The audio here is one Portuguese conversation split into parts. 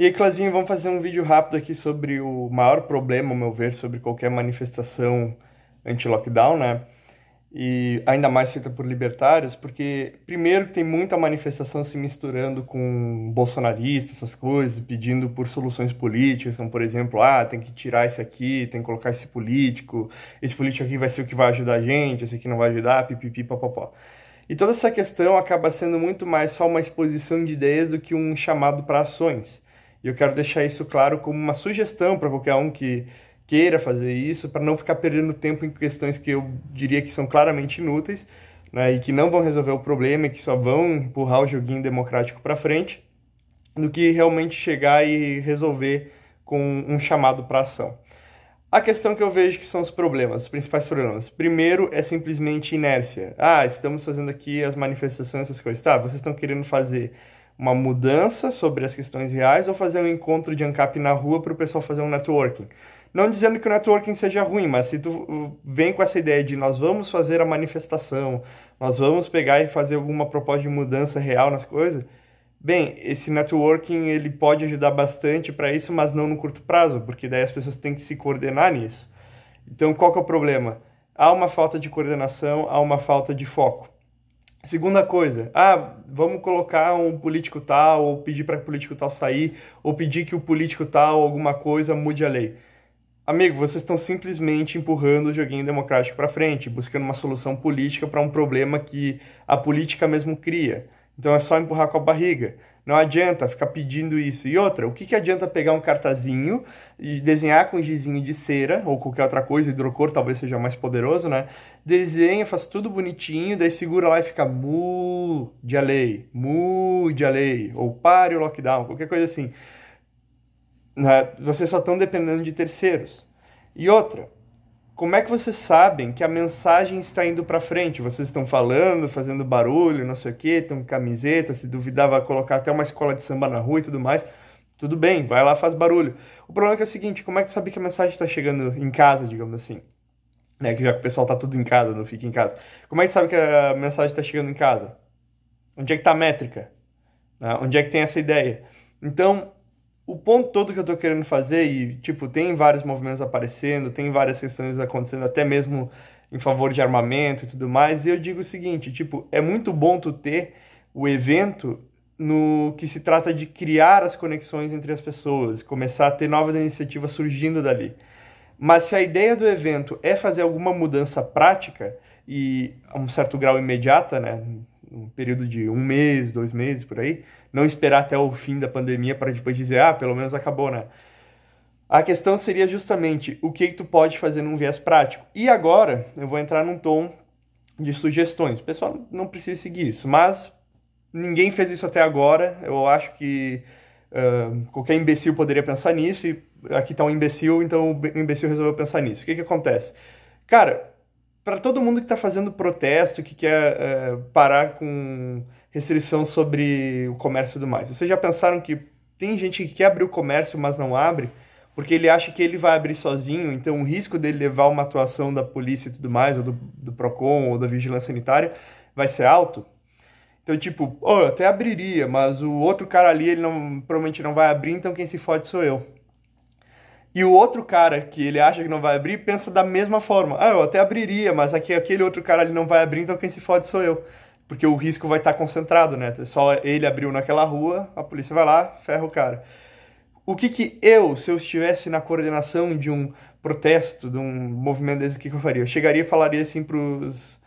E aí, Clazinho, vamos fazer um vídeo rápido aqui sobre o maior problema, ao meu ver, sobre qualquer manifestação anti-lockdown, né? E ainda mais feita por libertários, porque, primeiro, tem muita manifestação se misturando com bolsonaristas, essas coisas, pedindo por soluções políticas. Então, por exemplo, ah, tem que tirar esse aqui, tem que colocar esse político, esse político aqui vai ser o que vai ajudar a gente, esse aqui não vai ajudar, pipipi, papapó. E toda essa questão acaba sendo muito mais só uma exposição de ideias do que um chamado para ações. E eu quero deixar isso claro como uma sugestão para qualquer um que queira fazer isso, para não ficar perdendo tempo em questões que eu diria que são claramente inúteis, né, e que não vão resolver o problema e que só vão empurrar o joguinho democrático para frente, do que realmente chegar e resolver com um chamado para ação. A questão que eu vejo que são os problemas, os principais problemas. Primeiro é simplesmente inércia. Ah, estamos fazendo aqui as manifestações, essas coisas. Tá, vocês estão querendo fazer uma mudança sobre as questões reais ou fazer um encontro de ANCAP na rua para o pessoal fazer um networking. Não dizendo que o networking seja ruim, mas se tu vem com essa ideia de nós vamos fazer a manifestação, nós vamos pegar e fazer alguma proposta de mudança real nas coisas, bem, esse networking ele pode ajudar bastante para isso, mas não no curto prazo, porque daí as pessoas têm que se coordenar nisso. Então, qual que é o problema? Há uma falta de coordenação, há uma falta de foco. Segunda coisa, ah, vamos colocar um político tal, ou pedir para o político tal sair, ou pedir que o político tal, alguma coisa, mude a lei. Amigo, vocês estão simplesmente empurrando o joguinho democrático para frente, buscando uma solução política para um problema que a política mesmo cria. Então é só empurrar com a barriga. Não adianta ficar pedindo isso. E outra, o que, que adianta pegar um cartazinho e desenhar com gizinho de cera ou qualquer outra coisa, hidrocor talvez seja mais poderoso, né? Desenha, faz tudo bonitinho, daí segura lá e fica mu de a lei, mu de a lei, ou pare o lockdown, qualquer coisa assim. Né? Vocês só estão dependendo de terceiros. E outra, como é que vocês sabem que a mensagem está indo para frente? Vocês estão falando, fazendo barulho, não sei o quê, estão com camiseta, se duvidava colocar até uma escola de samba na rua e tudo mais. Tudo bem, vai lá, faz barulho. O problema é, que é o seguinte, como é que tu sabe que a mensagem está chegando em casa, digamos assim? Né, que já que o pessoal tá tudo em casa, não fica em casa. Como é que tu sabe que a mensagem está chegando em casa? Onde é que está a métrica? Né? Onde é que tem essa ideia? Então, o ponto todo que eu tô querendo fazer, e tipo, tem vários movimentos aparecendo, tem várias questões acontecendo, até mesmo em favor de armamento e tudo mais, e eu digo o seguinte, tipo, é muito bom tu ter o evento no que se trata de criar as conexões entre as pessoas, começar a ter novas iniciativas surgindo dali. Mas se a ideia do evento é fazer alguma mudança prática e a um certo grau imediata, né, um período de um mês, dois meses por aí, não esperar até o fim da pandemia para depois dizer, ah, pelo menos acabou, né? A questão seria justamente o que, que tu pode fazer num viés prático. E agora eu vou entrar num tom de sugestões. O pessoal não precisa seguir isso, mas ninguém fez isso até agora. Eu acho que uh, qualquer imbecil poderia pensar nisso, e aqui está um imbecil, então o imbecil resolveu pensar nisso. O que, que acontece? Cara, para todo mundo que está fazendo protesto, que quer é, parar com restrição sobre o comércio e tudo mais. Vocês já pensaram que tem gente que quer abrir o comércio, mas não abre, porque ele acha que ele vai abrir sozinho, então o risco dele levar uma atuação da polícia e tudo mais, ou do, do PROCON, ou da vigilância sanitária, vai ser alto? Então, tipo, oh, eu até abriria, mas o outro cara ali, ele não, provavelmente não vai abrir, então quem se fode sou eu. E o outro cara que ele acha que não vai abrir pensa da mesma forma. Ah, eu até abriria, mas aqui, aquele outro cara ali não vai abrir, então quem se fode sou eu. Porque o risco vai estar tá concentrado, né? Só ele abriu naquela rua, a polícia vai lá, ferra o cara. O que que eu, se eu estivesse na coordenação de um protesto, de um movimento desse, o que, que eu faria? Eu chegaria e falaria assim pros,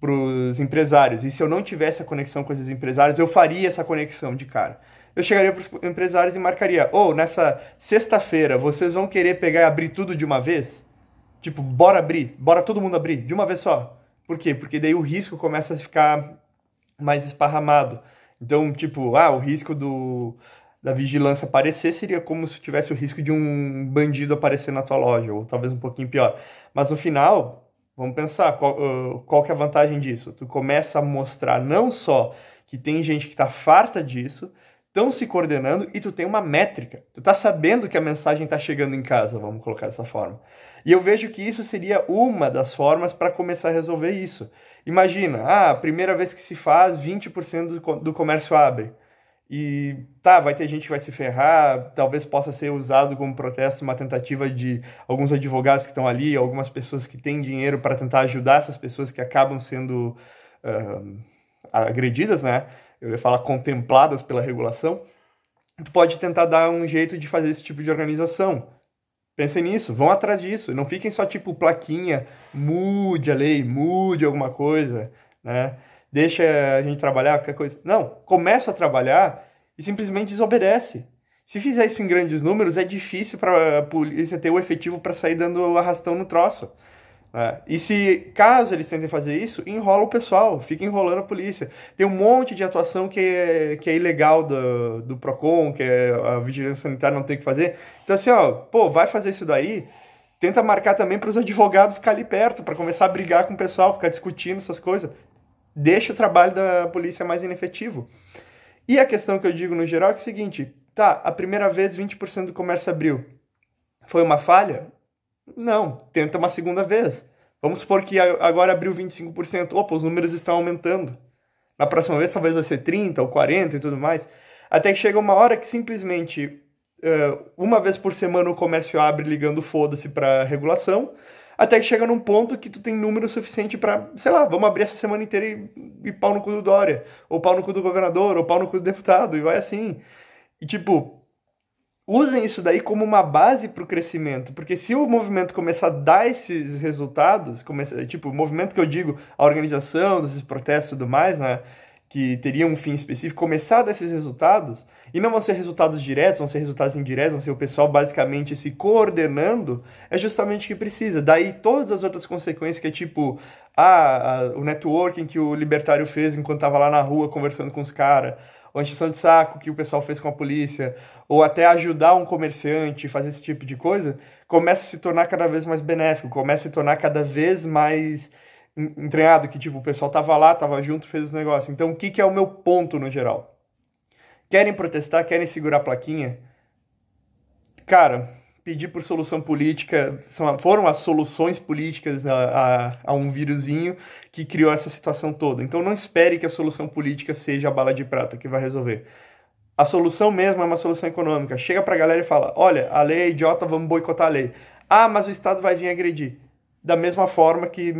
pros empresários. E se eu não tivesse a conexão com esses empresários, eu faria essa conexão de cara eu chegaria para os empresários e marcaria: ou oh, nessa sexta-feira vocês vão querer pegar e abrir tudo de uma vez? Tipo, bora abrir, bora todo mundo abrir, de uma vez só. Por quê? Porque daí o risco começa a ficar mais esparramado. Então, tipo, ah, o risco do, da vigilância aparecer seria como se tivesse o risco de um bandido aparecer na tua loja, ou talvez um pouquinho pior. Mas no final, vamos pensar, qual, qual que é a vantagem disso? Tu começa a mostrar não só que tem gente que está farta disso, estão se coordenando e tu tem uma métrica. Tu tá sabendo que a mensagem está chegando em casa, vamos colocar dessa forma. E eu vejo que isso seria uma das formas para começar a resolver isso. Imagina, ah, primeira vez que se faz, 20% do, do comércio abre. E tá, vai ter gente que vai se ferrar, talvez possa ser usado como protesto uma tentativa de alguns advogados que estão ali, algumas pessoas que têm dinheiro para tentar ajudar essas pessoas que acabam sendo uh, agredidas, né? eu ia falar contempladas pela regulação, tu pode tentar dar um jeito de fazer esse tipo de organização. Pensem nisso, vão atrás disso. Não fiquem só tipo plaquinha, mude a lei, mude alguma coisa, né? Deixa a gente trabalhar qualquer coisa. Não, começa a trabalhar e simplesmente desobedece. Se fizer isso em grandes números, é difícil para a polícia ter o efetivo para sair dando arrastão no troço. É. E se, caso eles tentem fazer isso, enrola o pessoal, fica enrolando a polícia. Tem um monte de atuação que é, que é ilegal do, do PROCON, que é, a vigilância sanitária não tem que fazer. Então, assim, ó, pô, vai fazer isso daí, tenta marcar também para os advogados ficar ali perto, para começar a brigar com o pessoal, ficar discutindo essas coisas. Deixa o trabalho da polícia mais inefetivo. E a questão que eu digo no geral é, é o seguinte: tá, a primeira vez 20% do comércio abriu. Foi uma falha? Não, tenta uma segunda vez. Vamos supor que agora abriu 25%. Opa, os números estão aumentando. Na próxima vez, talvez vai ser 30 ou 40 e tudo mais. Até que chega uma hora que simplesmente eh, uma vez por semana o comércio abre ligando foda-se para regulação. Até que chega num ponto que tu tem número suficiente para, sei lá, vamos abrir essa semana inteira e, e pau no cu do Dória, ou pau no cu do governador, ou pau no cu do deputado, e vai assim. E tipo, usem isso daí como uma base para o crescimento, porque se o movimento começar a dar esses resultados, começa, tipo, o movimento que eu digo, a organização desses protestos e tudo mais, né, que teria um fim específico, começar a dar esses resultados, e não vão ser resultados diretos, vão ser resultados indiretos, vão ser o pessoal basicamente se coordenando, é justamente o que precisa. Daí todas as outras consequências que é tipo, ah, ah o networking que o libertário fez enquanto estava lá na rua conversando com os caras, ou a encheção de saco que o pessoal fez com a polícia, ou até ajudar um comerciante, fazer esse tipo de coisa, começa a se tornar cada vez mais benéfico, começa a se tornar cada vez mais entranhado, que tipo, o pessoal tava lá, tava junto, fez os negócios. Então, o que, que é o meu ponto no geral? Querem protestar, querem segurar a plaquinha? Cara, pedir por solução política, são, foram as soluções políticas a, a, a, um vírusinho que criou essa situação toda. Então não espere que a solução política seja a bala de prata que vai resolver. A solução mesmo é uma solução econômica. Chega pra galera e fala: olha, a lei é idiota, vamos boicotar a lei. Ah, mas o Estado vai vir agredir. Da mesma forma que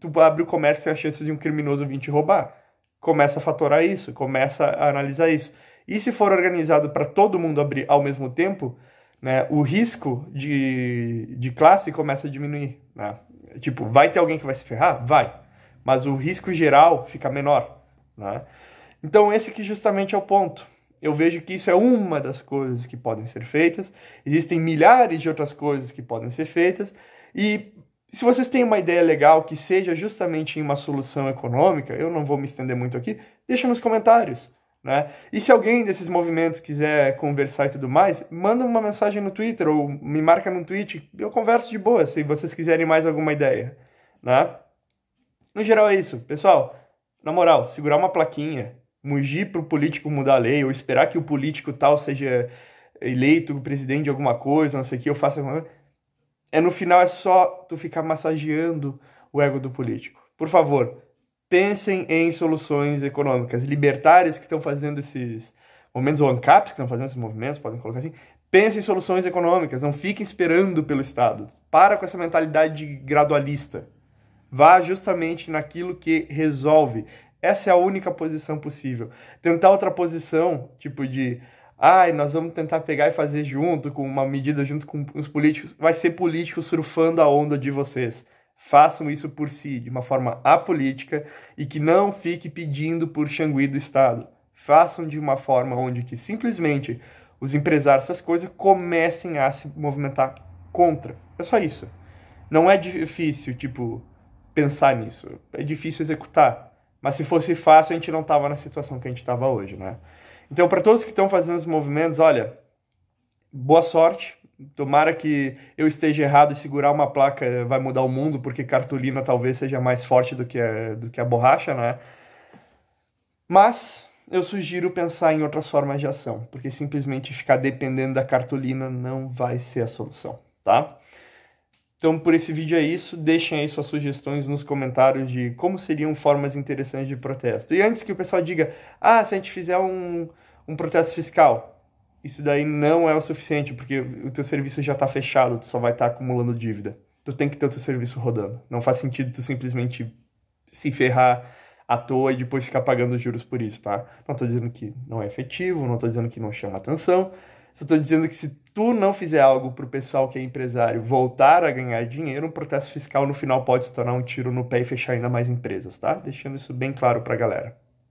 tu abre o comércio e a chance de um criminoso vir te roubar. Começa a fatorar isso, começa a analisar isso. E se for organizado para todo mundo abrir ao mesmo tempo, né, o risco de, de classe começa a diminuir. Né? Tipo, vai ter alguém que vai se ferrar? Vai. Mas o risco geral fica menor. Né? Então, esse que justamente é o ponto. Eu vejo que isso é uma das coisas que podem ser feitas. Existem milhares de outras coisas que podem ser feitas. E se vocês têm uma ideia legal que seja justamente em uma solução econômica, eu não vou me estender muito aqui, deixa nos comentários. Né? E se alguém desses movimentos quiser conversar e tudo mais, manda uma mensagem no Twitter ou me marca no tweet, eu converso de boa, se vocês quiserem mais alguma ideia, né? No geral é isso, pessoal. Na moral, segurar uma plaquinha, mugir pro político mudar a lei ou esperar que o político tal seja eleito presidente de alguma coisa, não sei o que, eu faça alguma coisa. É no final é só tu ficar massageando o ego do político. Por favor, pensem em soluções econômicas. Libertários que estão fazendo esses momentos, ou ANCAPs que estão fazendo esses movimentos, podem colocar assim, pensem em soluções econômicas, não fiquem esperando pelo Estado. Para com essa mentalidade gradualista. Vá justamente naquilo que resolve. Essa é a única posição possível. Tentar outra posição, tipo de ai, ah, nós vamos tentar pegar e fazer junto, com uma medida junto com os políticos, vai ser político surfando a onda de vocês façam isso por si, de uma forma apolítica e que não fique pedindo por Xangui do Estado. Façam de uma forma onde que simplesmente os empresários, essas coisas, comecem a se movimentar contra. É só isso. Não é difícil, tipo, pensar nisso. É difícil executar. Mas se fosse fácil, a gente não tava na situação que a gente estava hoje, né? Então, para todos que estão fazendo os movimentos, olha, boa sorte tomara que eu esteja errado e segurar uma placa vai mudar o mundo, porque cartolina talvez seja mais forte do que a, do que a borracha, né? Mas eu sugiro pensar em outras formas de ação, porque simplesmente ficar dependendo da cartolina não vai ser a solução, tá? Então, por esse vídeo é isso. Deixem aí suas sugestões nos comentários de como seriam formas interessantes de protesto. E antes que o pessoal diga, ah, se a gente fizer um, um protesto fiscal, isso daí não é o suficiente, porque o teu serviço já está fechado, tu só vai estar tá acumulando dívida. Tu tem que ter o teu serviço rodando. Não faz sentido tu simplesmente se ferrar à toa e depois ficar pagando juros por isso, tá? Não estou dizendo que não é efetivo, não estou dizendo que não chama atenção, só estou dizendo que se tu não fizer algo para o pessoal que é empresário voltar a ganhar dinheiro, um processo fiscal no final pode se tornar um tiro no pé e fechar ainda mais empresas, tá? Deixando isso bem claro para a galera.